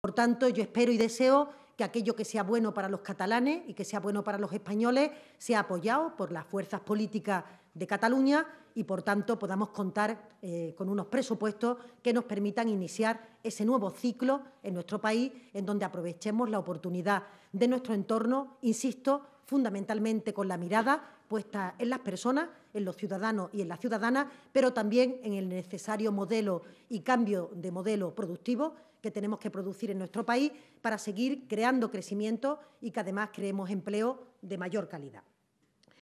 Por tanto, yo espero y deseo que aquello que sea bueno para los catalanes y que sea bueno para los españoles sea apoyado por las fuerzas políticas de Cataluña y, por tanto, podamos contar eh, con unos presupuestos que nos permitan iniciar ese nuevo ciclo en nuestro país, en donde aprovechemos la oportunidad de nuestro entorno, insisto, fundamentalmente con la mirada puesta en las personas, en los ciudadanos y en las ciudadanas, pero también en el necesario modelo y cambio de modelo productivo que tenemos que producir en nuestro país para seguir creando crecimiento y que además creemos empleo de mayor calidad.